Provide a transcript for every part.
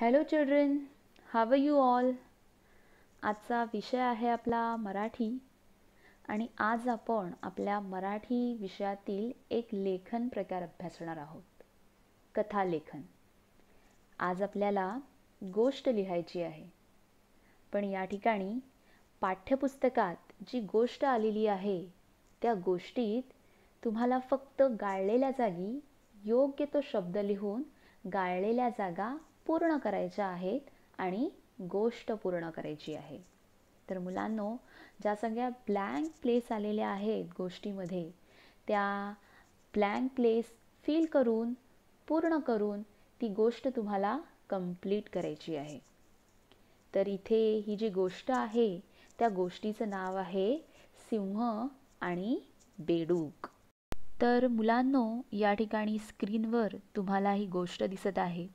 hello children how you all आजचा विषय आहे आपला मराठी आणि आज आपण आपल्या मराठी विषयातील एक लेखन प्रकार अभ्यासणार आहोत कथा लेखन आज आपल्याला गोष्ट लिहायची आहे पण या ठिकाणी पाठ्यपुस्तकात जी गोष्ट आलेली आहे त्या गोष्टीत तुम्हाला फक्त गाळलेल्या जागी योग्य तो शब्द लिहून गाळलेल्या जागा पूर्ण करायच्या आहेत आणि गोष्ट पूर्ण करायची आहे तर मुलांनो ज्या सगळ्या ब्लँक प्लेस आलेल्या आहेत गोष्टीमध्ये त्या ब्लँक प्लेस फील करून पूर्ण करून ती गोष्ट तुम्हाला कंप्लीट करायची आहे तर इथे ही जी गोष्ट आहे त्या गोष्टीचं नाव आहे सिंह आणि बेडूक तर मुलांनो या ठिकाणी स्क्रीनवर तुम्हाला ही गोष्ट दिसत आहे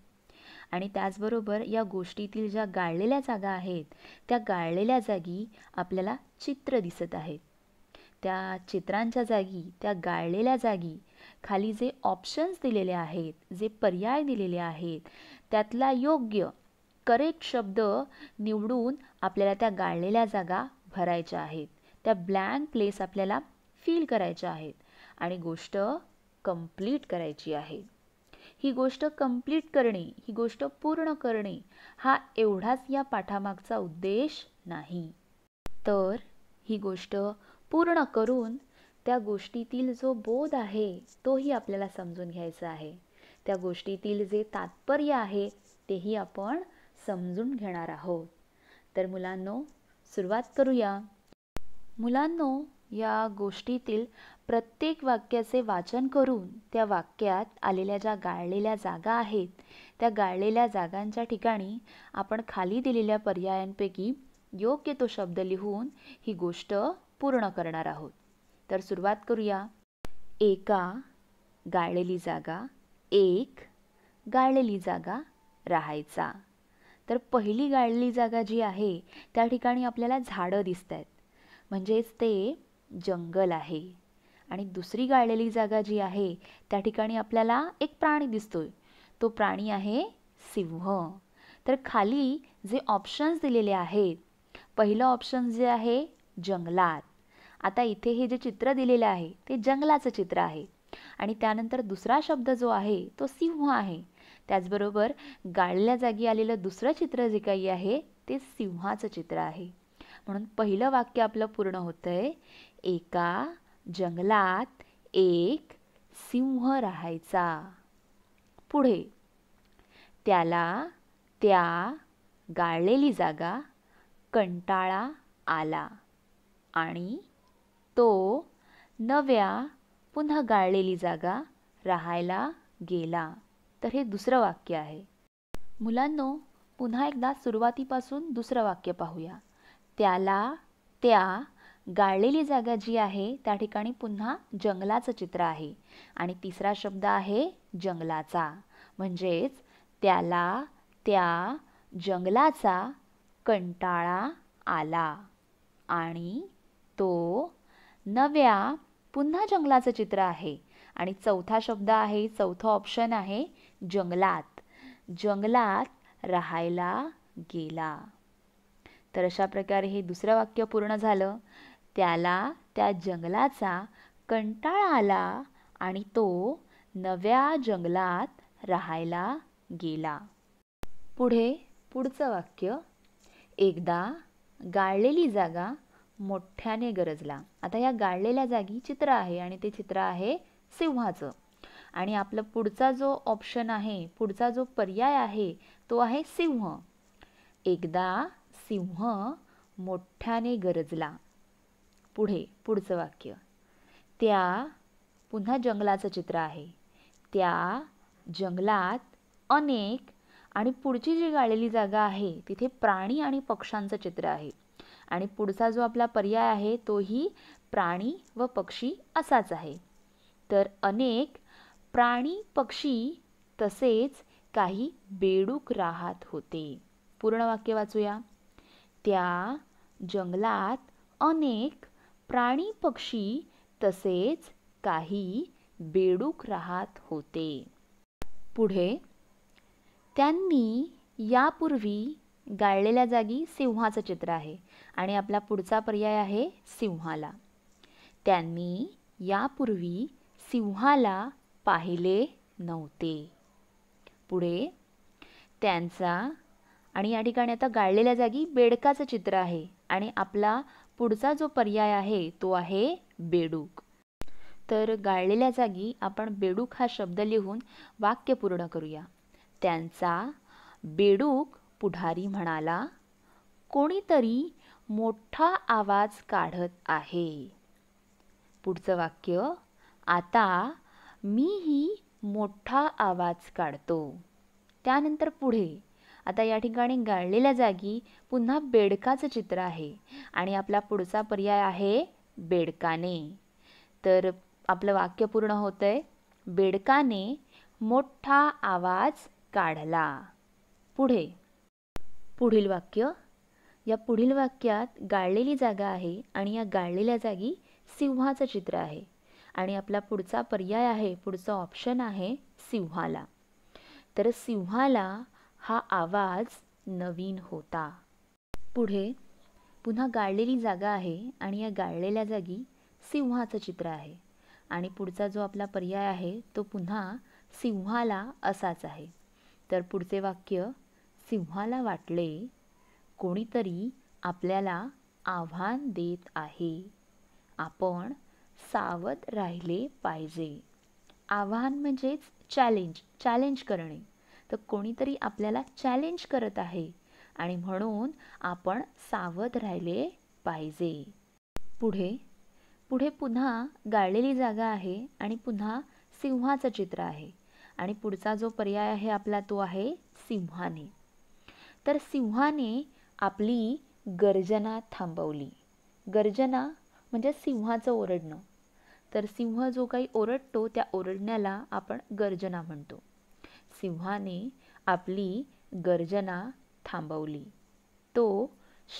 आणि त्याचबरोबर या गोष्टीतील ज्या गाळलेल्या जागा आहेत त्या गाळलेल्या जागी आपल्याला चित्र दिसत आहेत त्या चित्रांच्या जागी त्या गाळलेल्या जागी खाली जे ऑप्शन्स दिलेले आहेत जे पर्याय दिलेले आहेत त्यातला योग्य करेक्ट शब्द निवडून आपल्याला त्या गाळलेल्या जागा भरायच्या आहेत त्या ब्लँक प्लेस आपल्याला फील करायच्या आहेत आणि गोष्ट कंप्लीट करायची आहे ही गोष्ट कंप्लीट करणे ही गोष्ट पूर्ण करणे हा एवढाच या पाठामागचा उद्देश नाही तर ही गोष्ट पूर्ण करून त्या गोष्टीतील जो बोध आहे तोही आपल्याला समजून घ्यायचा आहे त्या गोष्टीतील जे तात्पर्य आहे तेही आपण समजून घेणार आहोत तर मुलांनो सुरुवात करूया मुलांनो या गोष्टीतील प्रत्येक वाक्याचे वाचन करून त्या वाक्यात आलेल्या ज्या गाळलेल्या जागा आहेत त्या गाळलेल्या जागांच्या ठिकाणी आपण खाली दिलेल्या पर्यायांपैकी योग्य तो शब्द लिहून ही गोष्ट पूर्ण करणार आहोत तर सुरुवात करूया एका गाळलेली जागा एक गाळलेली जागा राहायचा तर पहिली गाळलेली जागा जी आहे त्या ठिकाणी आपल्याला झाडं दिसत आहेत म्हणजेच ते जंगल आहे आणि दुसरी गाळलेली जागा जी आहे त्या ठिकाणी आपल्याला एक प्राणी दिसतोय तो प्राणी आहे सिंह तर खाली जे ऑप्शन्स दिलेले आहेत पहिलं ऑप्शन जे आहे जंगलात आता इथे हे जे चित्र दिलेलं आहे ते जंगलाचं चित्र आहे आणि त्यानंतर दुसरा शब्द जो आहे तो सिंह आहे त्याचबरोबर गाळल्या जागी आलेलं दुसरं चित्र जे काही आहे ते सिंहाचं चित्र आहे म्हणून पहिलं वाक्य आपलं पूर्ण होतं आहे एका जंगलात एक सिंह राहायचा पुढे त्याला त्या गाळलेली जागा कंटाळा आला आणि तो नव्या पुन्हा गाळलेली जागा राहायला गेला तर हे दुसरं वाक्य आहे मुलांनो पुन्हा एकदा सुरुवातीपासून दुसरं वाक्य पाहूया त्याला त्या गाळलेली जागा जी आहे त्या ठिकाणी पुन्हा जंगलाचं चित्र आहे आणि तिसरा शब्द आहे जंगलाचा म्हणजेच त्याला त्या जंगलाचा कंटाळा आला आणि तो नव्या पुन्हा जंगलाचं चित्र आहे आणि चौथा शब्द आहे चौथं ऑप्शन आहे जंगलात जंगलात राहायला गेला तर अशा प्रकारे हे दुसरं वाक्य पूर्ण झालं त्याला त्या जंगलाचा कंटाळा आला आणि तो नव्या जंगलात राहायला गेला पुढे पुढचं वाक्य एकदा गाळलेली जागा मोठ्याने गरजला आता या गाळलेल्या जागी चित्र आहे आणि ते चित्र आहे सिंहाचं आणि आपला पुढचा जो ऑप्शन आहे पुढचा जो पर्याय आहे तो आहे सिंह एकदा सिंह मोठ्याने गरजला पुढे पुढचं वाक्य त्या पुन्हा जंगलाचं चित्र आहे त्या जंगलात अनेक आणि पुढची जी गाळलेली जागा आहे तिथे प्राणी आणि पक्ष्यांचं चित्र आहे आणि पुढचा जो आपला पर्याय आहे तोही प्राणी व पक्षी असाच आहे तर अनेक प्राणी पक्षी तसेच काही बेडूक राहत होते पूर्ण वाक्य वाचूया त्या जंगलात अनेक प्राणी पक्षी तसेच काही बेडूक राहत होते पुढे त्यांनी यापूर्वी गाळलेल्या जागी सिंहाचं चित्र आहे आणि आपला पुढचा पर्याय आहे सिंहाला त्यांनी यापूर्वी सिंहाला पाहिले नव्हते पुढे त्यांचा आणि या ठिकाणी आता गाळलेल्या जागी बेडकाचं चित्र आहे आणि आपला पुढचा जो पर्याय आहे तो आहे बेडूक तर गाळलेल्या जागी आपण बेडूक हा शब्द लिहून वाक्य पूर्ण करूया त्यांचा बेडूक पुढारी म्हणाला कोणीतरी मोठा आवाज काढत आहे पुढचं वाक्य आता मीही मोठा आवाज काढतो त्यानंतर पुढे आता या ठिकाणी गाळलेल्या जागी पुन्हा बेडकाचं चित्र आहे आणि आपला पुढचा पर्याय आहे बेडकाने तर आपलं वाक्य पूर्ण होतं आहे बेडकाने मोठा आवाज काढला पुढे पुढील वाक्य या पुढील वाक्यात गाळलेली जागा आहे आणि या गाळलेल्या जागी सिंहाचं चित्र आहे आणि आपला पुढचा पर्याय आहे पुढचं ऑप्शन आहे सिंहाला तर सिंहाला हा आवाज नवीन होता पुढे पुन्हा गाळलेली जागा आहे आणि या गाळलेल्या जागी सिंहाचं चित्र आहे आणि पुढचा जो आपला पर्याय आहे तो पुन्हा सिंहाला असाच आहे तर पुढचे वाक्य सिंहाला वाटले कोणीतरी आपल्याला आव्हान देत आहे आपण सावध राहिले पाहिजे आव्हान म्हणजेच चॅलेंज चॅलेंज करणे तर कोणीतरी आपल्याला चॅलेंज करत आहे आणि म्हणून आपण सावध राहिले पाहिजे पुढे पुढे पुन्हा गाळलेली जागा आहे आणि पुन्हा सिंहाचं चित्र आहे आणि पुढचा जो पर्याय आहे आपला तो आहे सिंहाने तर सिंहाने आपली गर्जना थांबवली गर्जना म्हणजे सिंहाचं ओरडणं तर सिंह जो काही ओरडतो त्या ओरडण्याला आपण गर्जना म्हणतो सिंहाने आपली गर्जना थांबवली तो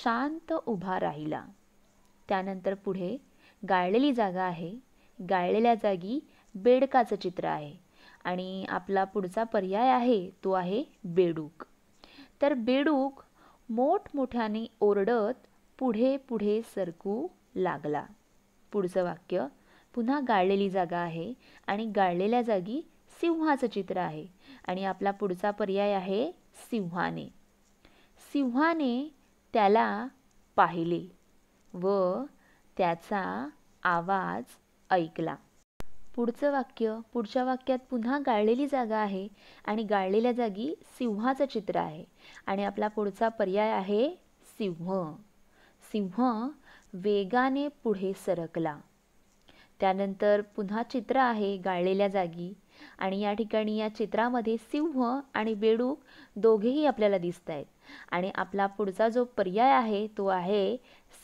शांत उभा राहिला त्यानंतर पुढे गाळलेली जागा आहे गाळलेल्या जागी बेडकाचं चित्र आहे आणि आपला पुढचा पर्याय आहे तो आहे बेडूक तर बेडूक मोठमोठ्याने ओरडत पुढे पुढे सरकू लागला पुढचं वाक्य पुन्हा गाळलेली जागा आहे आणि गाळलेल्या जागी सिंहाचं चित्र आहे आणि आपला पुढचा पर्याय आहे सिंहाने सिंहाने त्याला पाहिले व त्याचा आवाज ऐकला पुढचं वाक्य पुढच्या वाक्यात पुन्हा गाळलेली जागा आहे आणि गाळलेल्या जागी सिंहाचं चित्र आहे आणि आपला पुढचा पर्याय आहे सिंह सिंह वेगाने पुढे सरकला त्यानंतर पुन्हा चित्र आहे गाळलेल्या जागी आणि या ठिकाणी या चित्रामध्ये सिंह आणि बेडूक दोघेही आपल्याला दिसत आहेत आणि आपला पुढचा जो पर्याय आहे तो आहे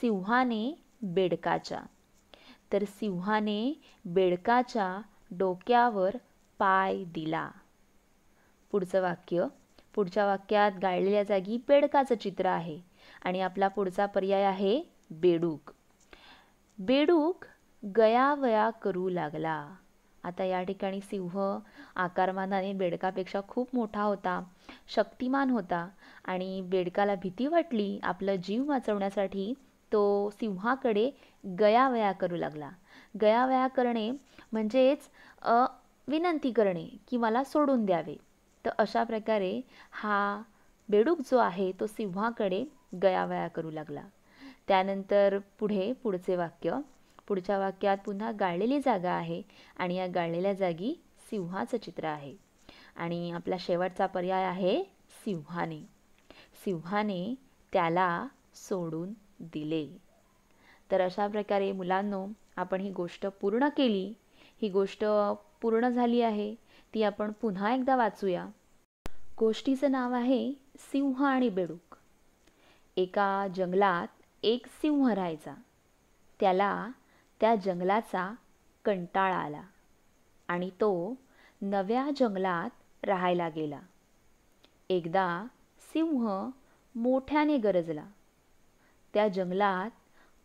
सिंहाने बेडकाच्या तर सिंहाने बेडकाच्या डोक्यावर पाय दिला पुढचं वाक्य पुढच्या वाक्यात गाळलेल्या जागी बेडकाचं चित्र आहे आणि आपला पुढचा पर्याय आहे बेडूक बेडूक गयावया करू लागला आता या ठिकाणी सिंह आकारमानाने बेडकापेक्षा खूप मोठा होता शक्तिमान होता आणि बेडकाला भीती वाटली आपलं जीव वाचवण्यासाठी तो सिंहाकडे गयावया करू लागला गयावया करणे म्हणजेच विनंती करणे की मला सोडून द्यावे तर अशा प्रकारे हा बेडूक जो आहे तो सिंहाकडे गयावया करू लागला त्यानंतर पुढे पुढचे वाक्य पुढच्या वाक्यात पुन्हा गाळलेली जागा आहे आणि या गाळलेल्या जागी सिंहाचं चित्र आहे आणि आपला शेवटचा पर्याय आहे सिंहाने सिंहाने त्याला सोडून दिले तर अशा प्रकारे मुलांनो आपण ही गोष्ट पूर्ण केली ही गोष्ट पूर्ण झाली आहे ती आपण पुन्हा एकदा वाचूया गोष्टीचं नाव आहे सिंह आणि बेडूक एका जंगलात एक सिंह राहायचा त्याला त्या जंगलाचा कंटाळा आला आणि तो नव्या जंगलात राहायला गेला एकदा सिंह मोठ्याने गरजला त्या जंगलात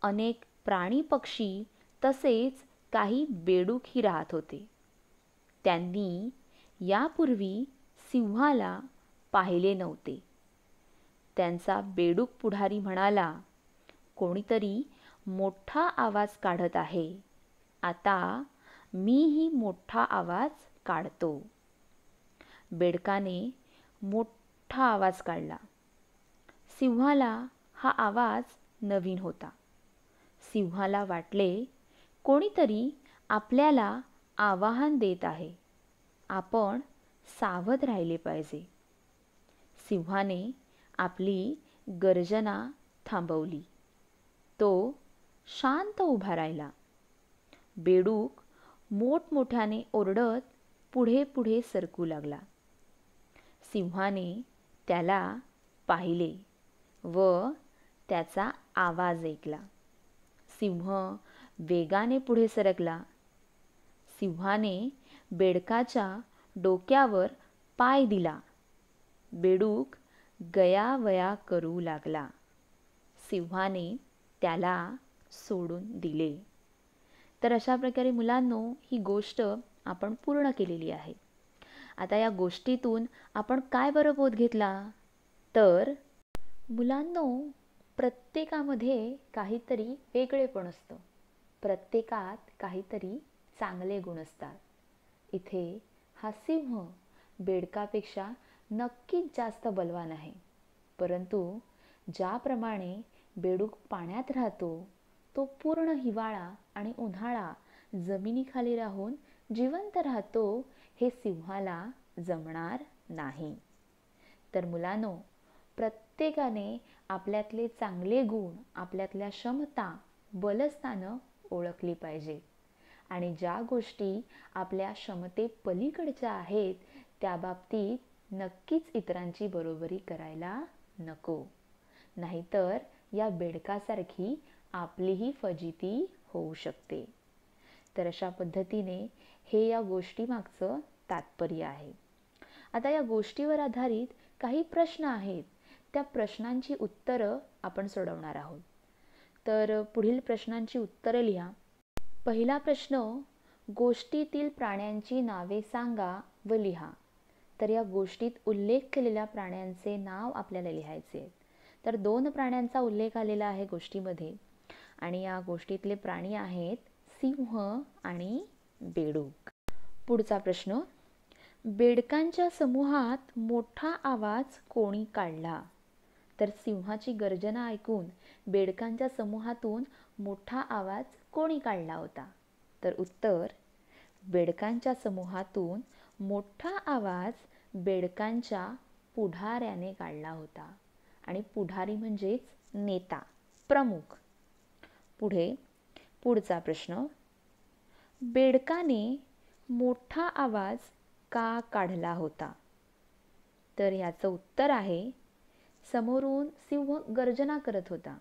अनेक प्राणी पक्षी तसेच काही बेडूकही राहत होते त्यांनी यापूर्वी सिंहाला पाहिले नव्हते त्यांचा बेडूक पुढारी म्हणाला कोणीतरी मोठा आवाज काढत आहे आता मीही मोठा आवाज काढतो बेडकाने मोठा आवाज काढला सिंहाला हा आवाज नवीन होता सिंहाला वाटले कोणीतरी आपल्याला आवाहन देत आहे आपण सावध राहिले पाहिजे सिंहाने आपली गर्जना थांबवली तो शांत उभा राहिला बेडूक मोठमोठ्याने ओरडत पुढे पुढे सरकू लागला सिंहाने त्याला पाहिले व त्याचा आवाज ऐकला सिंह वेगाने पुढे सरकला सिंहाने बेडकाच्या डोक्यावर पाय दिला बेडूक गयावया करू लागला सिंहाने त्याला सोडून दिले तर अशा प्रकारे मुलांनो ही गोष्ट आपण पूर्ण केलेली आहे आता या गोष्टीतून आपण काय बरं बोध घेतला तर मुलांनो प्रत्येकामध्ये काहीतरी वेगळेपण असतं प्रत्येकात काहीतरी चांगले गुण असतात इथे हा सिंह बेडकापेक्षा नक्कीच जास्त बलवान आहे परंतु ज्याप्रमाणे बेडूक पाण्यात राहतो तो पूर्ण हिवाळा आणि उन्हाळा जमिनीखाली राहून जिवंत राहतो हे सिंहाला जमणार नाही तर मुलांनो प्रत्येकाने आपल्यातले चांगले गुण आपल्यातल्या क्षमता बलस्थानं ओळखली पाहिजे आणि ज्या गोष्टी आपल्या क्षमते पलीकडच्या आहेत त्या बाबतीत नक्कीच इतरांची बरोबरी करायला नको नाहीतर या बेडकासारखी आपलीही फजिती होऊ शकते तर अशा पद्धतीने हे या गोष्टीमागचं तात्पर्य आहे आता या गोष्टीवर आधारित काही प्रश्न आहेत त्या प्रश्नांची उत्तरं आपण सोडवणार आहोत तर पुढील प्रश्नांची उत्तरं लिहा पहिला प्रश्न गोष्टीतील प्राण्यांची नावे सांगा व लिहा तर या गोष्टीत उल्लेख केलेल्या प्राण्यांचे नाव आपल्याला लिहायचे आहेत तर दोन प्राण्यांचा उल्लेख आलेला आहे गोष्टीमध्ये आणि या गोष्टीतले प्राणी आहेत सिंह आणि बेडूक पुढचा प्रश्न बेडकांच्या समूहात मोठा आवाज कोणी काढला तर सिंहाची गर्जना ऐकून बेडकांच्या समूहातून मोठा आवाज कोणी काढला होता तर उत्तर बेडकांच्या समूहातून मोठा आवाज बेडकांच्या पुढाऱ्याने काढला होता आणि पुढारी म्हणजेच नेता प्रमुख पुढे पुढचा प्रश्न बेडकाने मोठा आवाज का काढला होता तर याचं उत्तर आहे समोरून सिंह गर्जना करत होता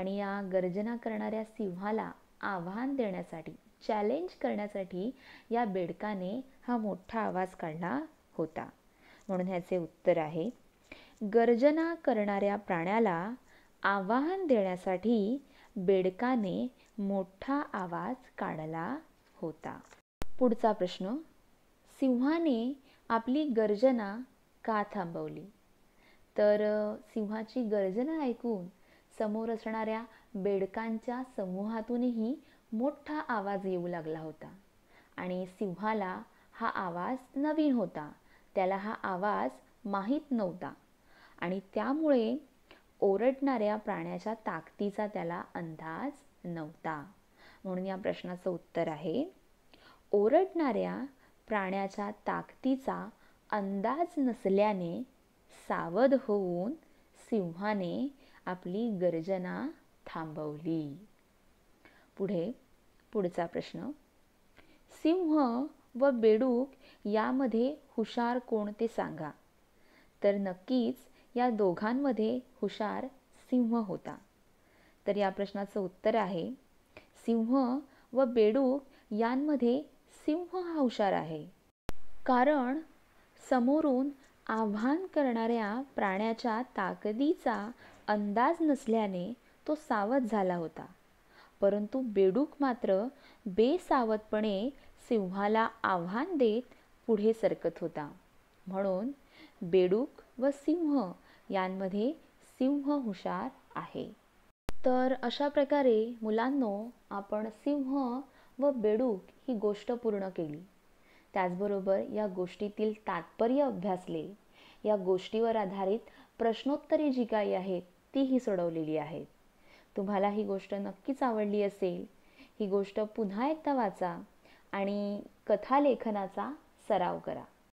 आणि या गर्जना करणाऱ्या सिंहाला आव्हान देण्यासाठी चॅलेंज करण्यासाठी या बेडकाने हा मोठा आवाज काढला होता म्हणून ह्याचे उत्तर आहे गर्जना करणाऱ्या प्राण्याला आवाहन देण्यासाठी बेडकाने मोठा आवाज काढला होता पुढचा प्रश्न सिंहाने आपली गर्जना का थांबवली तर सिंहाची गर्जना ऐकून समोर असणाऱ्या बेडकांच्या समूहातूनही मोठा आवाज येऊ लागला होता आणि सिंहाला हा आवाज नवीन होता त्याला हा आवाज माहीत नव्हता आणि त्यामुळे ओरडणाऱ्या प्राण्याच्या ताकदीचा त्याला अंदाज नव्हता म्हणून या प्रश्नाचं उत्तर आहे ओरडणाऱ्या प्राण्याच्या ताकदीचा अंदाज नसल्याने सावध होऊन सिंहाने आपली गर्जना थांबवली पुढे पुढचा प्रश्न सिंह व बेडूक यामध्ये हुशार कोण ते सांगा तर नक्कीच या दोघांमध्ये हुशार सिंह होता तर या प्रश्नाचं उत्तर आहे सिंह व बेडूक यांमध्ये सिंह हा हुशार आहे कारण समोरून आव्हान करणाऱ्या प्राण्याच्या ताकदीचा अंदाज नसल्याने तो सावध झाला होता परंतु बेडूक मात्र बेसावधपणे सिंहाला आव्हान देत पुढे सरकत होता म्हणून बेडूक व सिंह यांमध्ये सिंह हुशार आहे तर अशा प्रकारे मुलांनो आपण सिंह व बेडूक ही गोष्ट पूर्ण केली त्याचबरोबर या गोष्टीतील तात्पर्य अभ्यासले या गोष्टीवर आधारित प्रश्नोत्तरी जी काही आहेत तीही सोडवलेली आहेत तुम्हाला ही गोष्ट नक्कीच आवडली असेल ही गोष्ट पुन्हा एकदा वाचा आणि कथालेखनाचा सराव करा